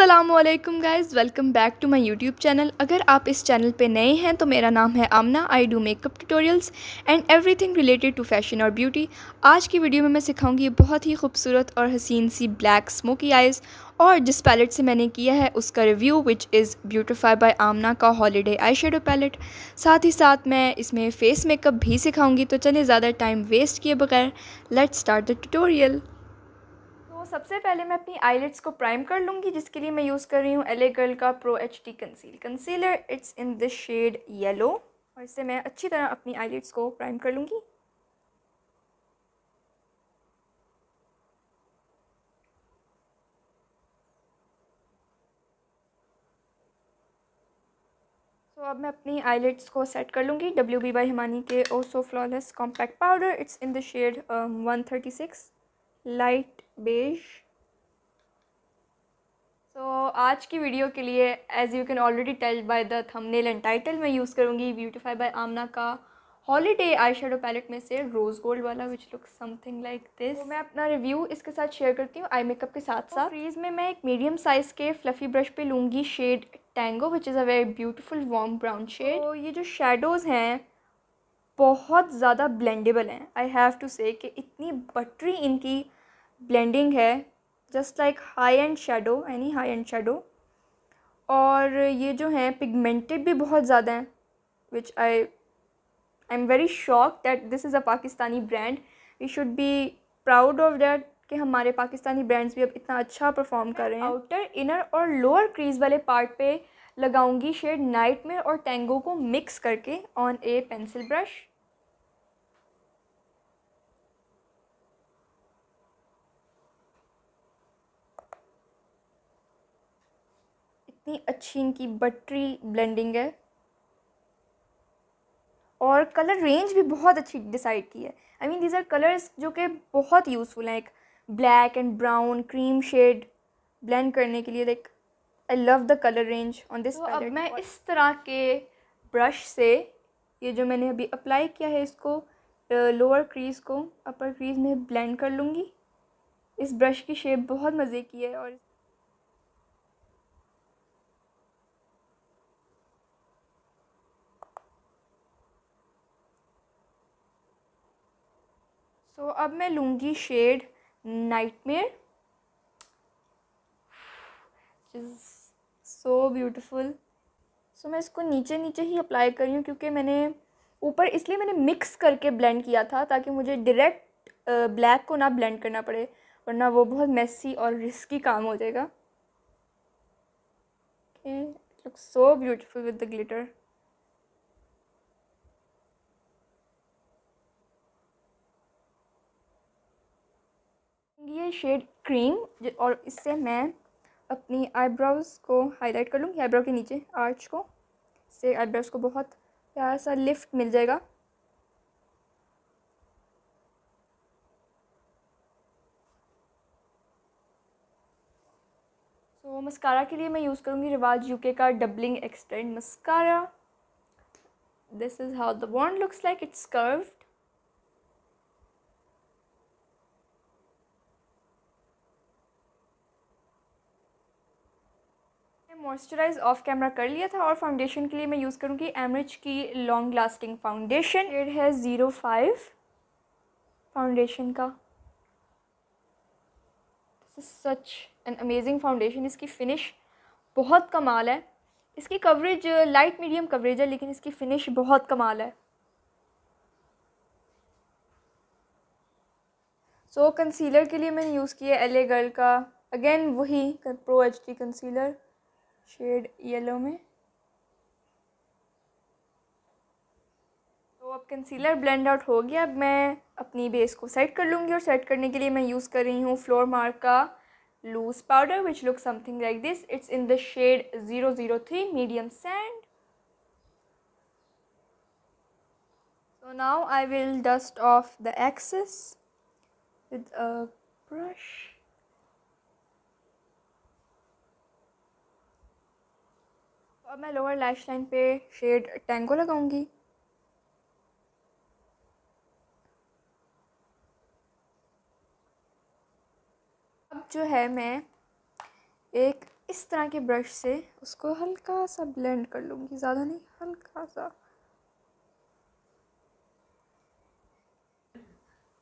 Aslam guys welcome back to my YouTube channel अगर आप इस चैनल पे नए हैं तो मेरा नाम है Aamna I do makeup tutorials and everything related to fashion और ब्यूटी आज की वीडियो में मैं सिखाऊंगी बहुत ही खूबसूरत और हसीन सी ब्लैक स्मोकी आइज़ और जिस पैलेट से मैंने किया है उसका review which is beautify by Aamna का हॉलीडे आई शेडो पैलेट साथ ही साथ मैं इसमें फ़ेस मेकअप भी सिखाऊंगी तो चलिए ज़्यादा टाइम वेस्ट किए बगैर लेट्स स्टार्ट द टूटोरियल सबसे पहले मैं अपनी आईलेट्स को प्राइम कर लूँगी जिसके लिए मैं यूज़ कर रही हूँ एले गर्ल का pro H D conceal concealer it's in the shade yellow और इससे मैं अच्छी तरह अपनी आईलेट्स को प्राइम कर लूँगी तो अब मैं अपनी आईलेट्स को सेट कर लूँगी डब्ल्यू बी बाई हिमानी के oh so flawless compact powder it's in the shade one thirty six light beige तो आज की वीडियो के लिए as you can already tell by the thumbnail and title मैं यूज़ करूँगी ब्यूटीफाई बाय आमना का हॉलीडे आई शेडो पैलेट में से रोज़ गोल्ड वाला which look something like this मैं अपना रिव्यू इसके साथ शेयर करती हूँ आई मेकअप के साथ तो साथ फ्रीज में मैं एक मीडियम साइज़ के फ्लफ़ी ब्रश पे लूँगी shade tango which is a very beautiful warm brown shade तो ये जो शेडोज़ हैं बहुत ज़्यादा ब्लेंडेबल हैं आई हैव टू से कि इतनी बटरी इनकी ब्लेंडिंग है just like high end shadow any high end shadow और ये जो हैं पिगमेंटेड भी बहुत ज़्यादा हैं which I I am very shock that this is a Pakistani brand we should be proud of that कि हमारे पाकिस्तानी ब्रांड्स भी अब इतना अच्छा परफॉर्म कर रहे हैं आउटर इनर और लोअर क्रीज वाले पार्ट पे लगाऊंगी शेड नाइट में और टेंगो को मिक्स करके ऑन ए पेंसिल ब्रश कितनी अच्छी इनकी बटरी ब्लेंडिंग है और कलर रेंज भी बहुत अच्छी डिसाइड की है I mean these are colours जो कि बहुत यूज़फुल हैं एक black and brown cream shade blend करने के लिए like I love the colour range on this अब मैं इस तरह के ब्रश से ये जो मैंने अभी अप्लाई किया है इसको लोअर क्रीज़ को अपर क्रीज़ में ब्लेंड कर लूँगी इस ब्रश की शेप बहुत मज़े की है और सो so, अब मैं लूँगी शेड मेयर सो ब्यूटिफुल सो मैं इसको नीचे नीचे ही अप्लाई कर रही हूँ क्योंकि मैंने ऊपर इसलिए मैंने मिक्स करके ब्लेंड किया था ताकि मुझे डायरेक्ट ब्लैक को ना ब्लेंड करना पड़े वरना वो बहुत मेसी और रिस्की काम हो जाएगा look so beautiful with the glitter है शेड क्रीम और इससे मैं अपनी आईब्रोज़ को हाईलाइट कर लूँगी आईब्रो के नीचे आर्च को इससे आईब्रोज़ को बहुत प्यारा सा लिफ्ट मिल जाएगा सो so, मस्कारा के लिए मैं यूज़ करूँगी रिवाज यूके का doubling extend mascara this is how the wand looks like it's curved मैंने मॉइस्चराइज ऑफ कैमरा कर लिया था और फाउंडेशन के लिए मैं यूज़ करूँगी एमरिच की लॉन्ग लास्टिंग फाउंडेशन एड है ज़ीरो फाइव फाउंडेशन का सच एन अमेजिंग फाउंडेशन इसकी फ़िनिश बहुत कमाल है इसकी कवरेज लाइट मीडियम कवरेज है लेकिन इसकी फ़िनिश बहुत कमाल है सो so, कंसीलर के लिए मैंने यूज़ किया एल ए गर्ल का अगेन वही pro H D concealer shade yellow में तो अब कंसीलर ब्लेंड आउट हो गया अब मैं अपनी बेस को सेट कर लूँगी और सेट करने के लिए मैं यूज़ कर रही हूँ फ्लोर मार्क का loose powder which look something like this it's in the shade zero zero three medium sand so now I will dust off the excess with a brush अब मैं लोअर लैश लाइन पे shade tango लगाऊंगी अब जो है मैं एक इस तरह के ब्रश से उसको हल्का सा ब्लेंड कर लूँगी ज़्यादा नहीं हल्का सा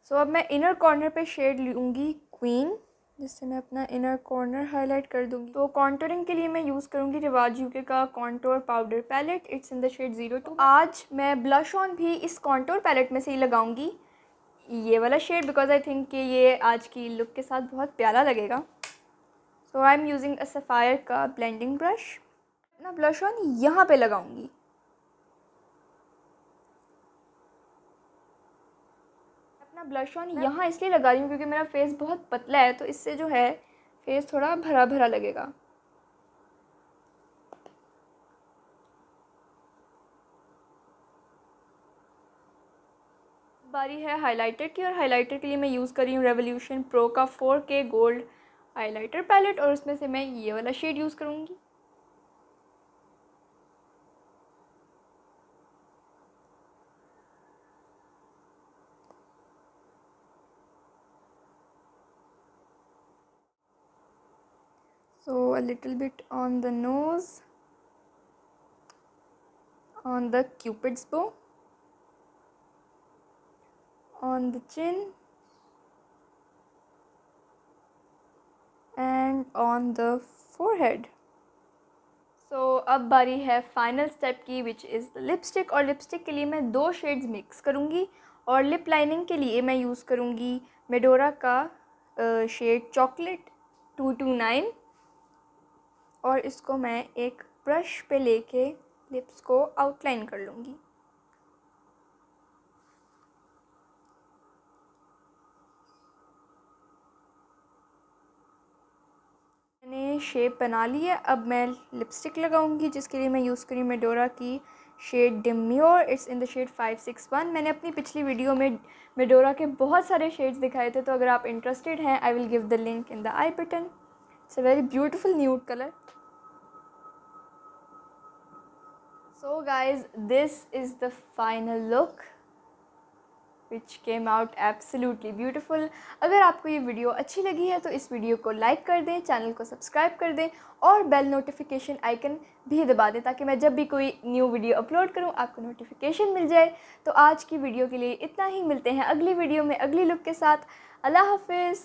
सो so, अब मैं इनर कॉर्नर पे शेड लूँगी क्वीन जिससे मैं अपना इनर कॉर्नर हाईलाइट कर दूँ तो कॉन्टोरिंग के लिए मैं यूज़ करूँगी रिवाज यूके का contour powder palette it's in the shade zero two आज मैं ब्लश ऑन भी इस कॉन्टोर पैलेट में से ही लगाऊंगी ये वाला शेड बिकॉज आई थिंक कि ये आज की लुक के साथ बहुत प्यारा लगेगा so I am using a sapphire का ब्लेंडिंग ब्रश अपना ब्लश ऑन यहाँ पे लगाऊंगी मैं ब्लश ऑन यहाँ इसलिए लगा रही हूँ क्योंकि मेरा फेस बहुत पतला है तो इससे जो है फेस थोड़ा भरा भरा लगेगा बारी है हाइलाइटर की और हाइलाइटर के लिए मैं यूज़ कर रही हूँ रेवोल्यूशन प्रो का 4K गोल्ड हाइलाइटर पैलेट और उसमें से मैं ये वाला शेड यूज़ करूँगी so a little bit on the nose on the cupid's bow on the chin and on the forehead so, अब बारी है final step की which is the lipstick और lipstick के लिए मैं दो shades mix करूँगी और लिप लाइनिंग के लिए मैं यूज़ करूँगी मेडोरा का shade chocolate two two nine और इसको मैं एक ब्रश पे लेके लिप्स को आउटलाइन कर लूँगी मैंने शेप बना ली है अब मैं लिपस्टिक लगाऊंगी जिसके लिए मैं यूज़ करी मैं डोरा की shade demure it's in the shade five six one मैंने अपनी पिछली वीडियो में मेडोरा के बहुत सारे शेड्स दिखाए थे तो अगर आप इंटरेस्टेड हैं I will give the link in the I button it's a very beautiful nude colour So guys, this is the final look which came out absolutely beautiful. अगर आपको ये वीडियो अच्छी लगी है तो इस वीडियो को लाइक कर दें चैनल को सब्सक्राइब कर दें और बेल नोटिफिकेशन आइकन भी दबा दें ताकि मैं जब भी कोई न्यू वीडियो अपलोड करूँ आपको नोटिफिकेशन मिल जाए तो आज की वीडियो के लिए इतना ही मिलते हैं अगली वीडियो में अगली लुक के साथ अल्लाह हाफिज़